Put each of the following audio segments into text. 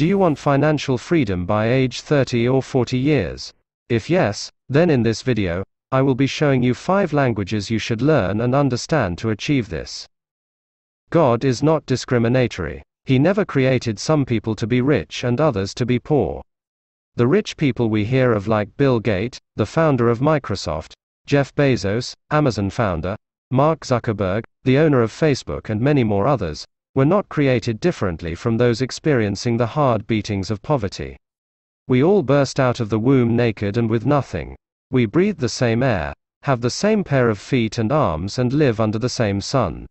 Do you want financial freedom by age 30 or 40 years? If yes, then in this video, I will be showing you 5 languages you should learn and understand to achieve this. God is not discriminatory. He never created some people to be rich and others to be poor. The rich people we hear of like Bill Gates, the founder of Microsoft, Jeff Bezos, Amazon founder, Mark Zuckerberg, the owner of Facebook and many more others, were not created differently from those experiencing the hard beatings of poverty. We all burst out of the womb naked and with nothing. We breathe the same air, have the same pair of feet and arms, and live under the same sun.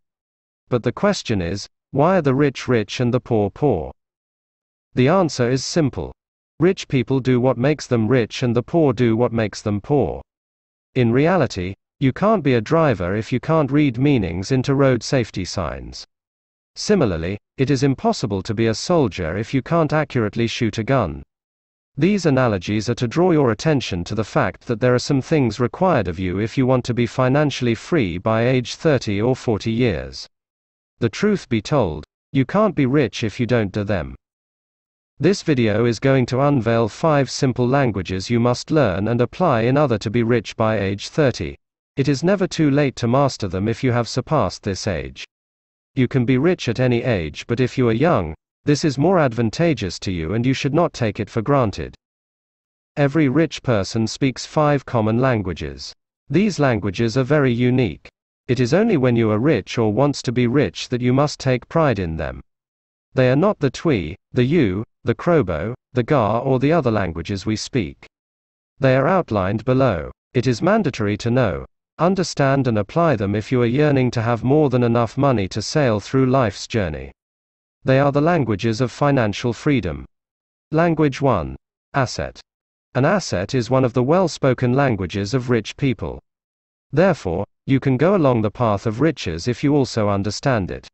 But the question is why are the rich rich and the poor poor? The answer is simple rich people do what makes them rich, and the poor do what makes them poor. In reality, you can't be a driver if you can't read meanings into road safety signs. Similarly, it is impossible to be a soldier if you can't accurately shoot a gun. These analogies are to draw your attention to the fact that there are some things required of you if you want to be financially free by age 30 or 40 years. The truth be told, you can't be rich if you don't do them. This video is going to unveil 5 simple languages you must learn and apply in order to be rich by age 30. It is never too late to master them if you have surpassed this age. You can be rich at any age, but if you are young, this is more advantageous to you and you should not take it for granted. Every rich person speaks five common languages. These languages are very unique. It is only when you are rich or wants to be rich that you must take pride in them. They are not the Twi, the Yu, the Krobo, the Gar, or the other languages we speak. They are outlined below. It is mandatory to know Understand and apply them if you are yearning to have more than enough money to sail through life's journey. They are the languages of financial freedom. Language 1. Asset. An asset is one of the well spoken languages of rich people. Therefore, you can go along the path of riches if you also understand it.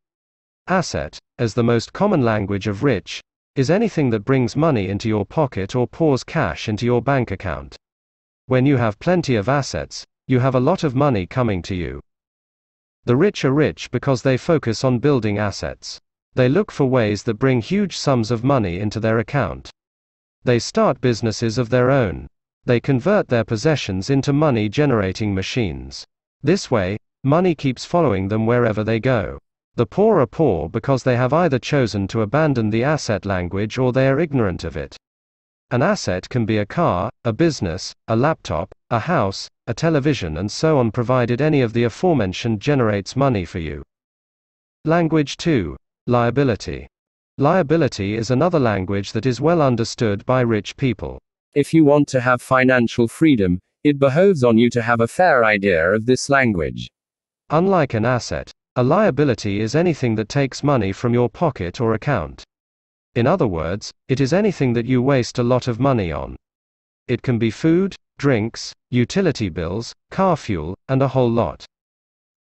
Asset, as the most common language of rich, is anything that brings money into your pocket or pours cash into your bank account. When you have plenty of assets, you have a lot of money coming to you. The rich are rich because they focus on building assets. They look for ways that bring huge sums of money into their account. They start businesses of their own. They convert their possessions into money generating machines. This way, money keeps following them wherever they go. The poor are poor because they have either chosen to abandon the asset language or they are ignorant of it. An asset can be a car, a business, a laptop, a house, a television, and so on, provided any of the aforementioned generates money for you. Language 2. Liability. Liability is another language that is well understood by rich people. If you want to have financial freedom, it behoves on you to have a fair idea of this language. Unlike an asset, a liability is anything that takes money from your pocket or account. In other words, it is anything that you waste a lot of money on. It can be food, drinks, utility bills, car fuel, and a whole lot.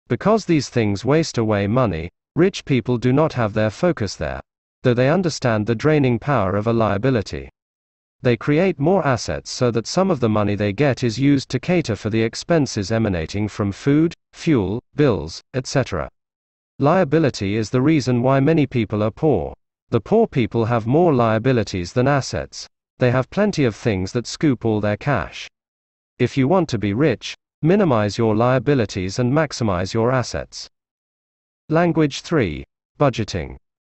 Because these things waste away money, rich people do not have their focus there, though they understand the draining power of a liability. They create more assets so that some of the money they get is used to cater for the expenses emanating from food, fuel, bills, etc. Liability is the reason why many people are poor. The poor people have more liabilities than assets. They have plenty of things that scoop all their cash. If you want to be rich, minimize your liabilities and maximize your assets. Language 3. Budgeting.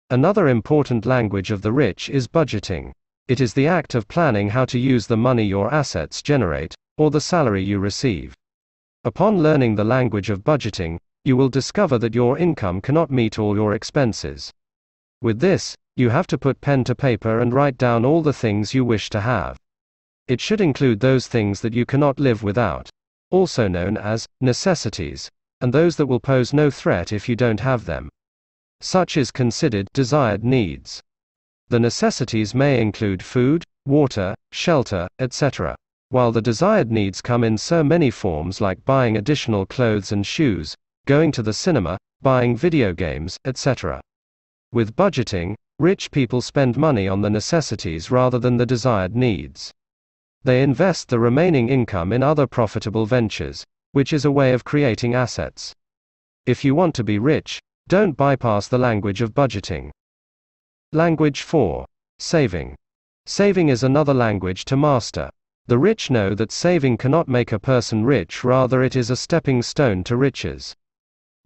Another important language of the rich is budgeting. It is the act of planning how to use the money your assets generate, or the salary you receive. Upon learning the language of budgeting, you will discover that your income cannot meet all your expenses. With this, you have to put pen to paper and write down all the things you wish to have. It should include those things that you cannot live without, also known as necessities, and those that will pose no threat if you don't have them. Such is considered desired needs. The necessities may include food, water, shelter, etc. While the desired needs come in so many forms like buying additional clothes and shoes, going to the cinema, buying video games, etc. With budgeting, rich people spend money on the necessities rather than the desired needs. They invest the remaining income in other profitable ventures, which is a way of creating assets. If you want to be rich, don't bypass the language of budgeting. Language 4. Saving. Saving is another language to master. The rich know that saving cannot make a person rich, rather, it is a stepping stone to riches.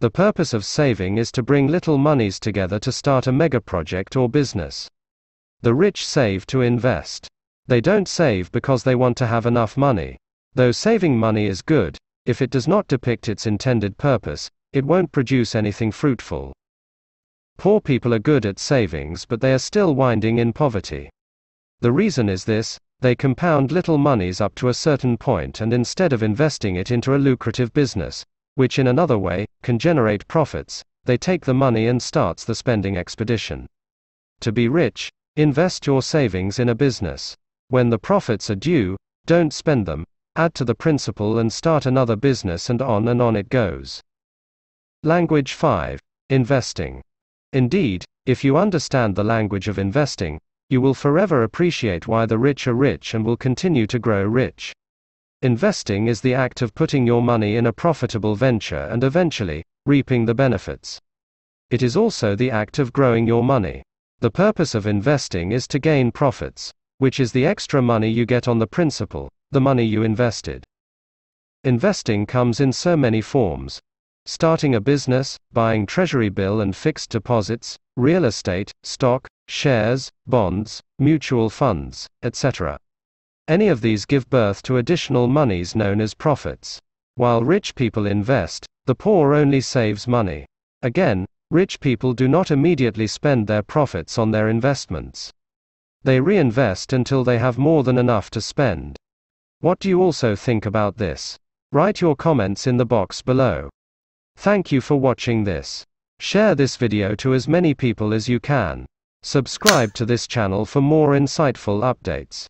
The purpose of saving is to bring little monies together to start a megaproject or business. The rich save to invest. They don't save because they want to have enough money. Though saving money is good, if it does not depict its intended purpose, it won't produce anything fruitful. Poor people are good at savings but they are still winding in poverty. The reason is this they compound little monies up to a certain point and instead of investing it into a lucrative business, which in another way, can generate profits, they take the money and starts the spending expedition. To be rich, invest your savings in a business. When the profits are due, don't spend them, add to the principal and start another business and on and on it goes. Language 5. Investing. Indeed, if you understand the language of investing, you will forever appreciate why the rich are rich and will continue to grow rich. Investing is the act of putting your money in a profitable venture and eventually, reaping the benefits. It is also the act of growing your money. The purpose of investing is to gain profits, which is the extra money you get on the principal, the money you invested. Investing comes in so many forms starting a business, buying treasury bill and fixed deposits, real estate, stock, shares, bonds, mutual funds, etc. Any of these give birth to additional monies known as profits. While rich people invest, the poor only saves money. Again, rich people do not immediately spend their profits on their investments. They reinvest until they have more than enough to spend. What do you also think about this? Write your comments in the box below. Thank you for watching this. Share this video to as many people as you can. Subscribe to this channel for more insightful updates.